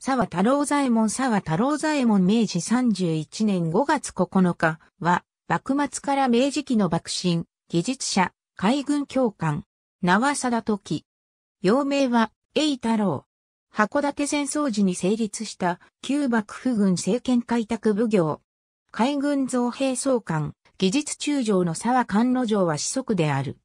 沢太郎左衛門沢太郎左衛門明治31年5月9日は、幕末から明治期の幕臣、技術者、海軍教官、縄貞時。幼名は、栄太郎。函館戦争時に成立した旧幕府軍政権開拓奉行。海軍造兵総監、技術中将の沢官の城は子息である。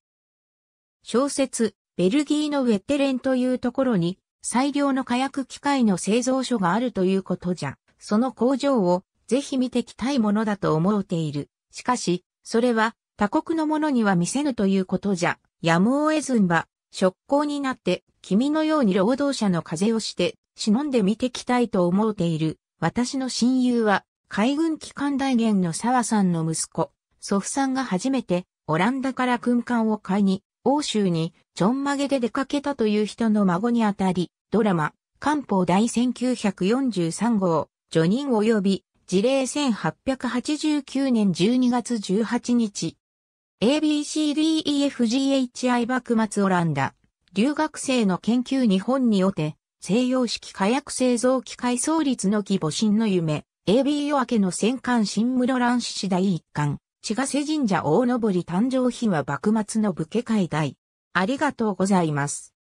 小説、ベルギーのウェッテレンというところに最良の火薬機械の製造所があるということじゃ、その工場をぜひ見てきたいものだと思うている。しかし、それは他国のものには見せぬということじゃ、やむを得ずんば、職工になって、君のように労働者の風をして、忍んで見てきたいと思うている。私の親友は、海軍機関大元の沢さんの息子、祖父さんが初めて、オランダから軍艦を買いに、欧州に、ちょんまげで出かけたという人の孫にあたり、ドラマ、漢方第1943号、序人及び、事例1889年12月18日。ABCDEFGHI 幕末オランダ、留学生の研究日本におて、西洋式火薬製造機改創率の規模神の夢、AB 夜明けの戦艦新室蘭市第一巻、千ヶ瀬神社大登り誕生日は幕末の武家会大。ありがとうございます。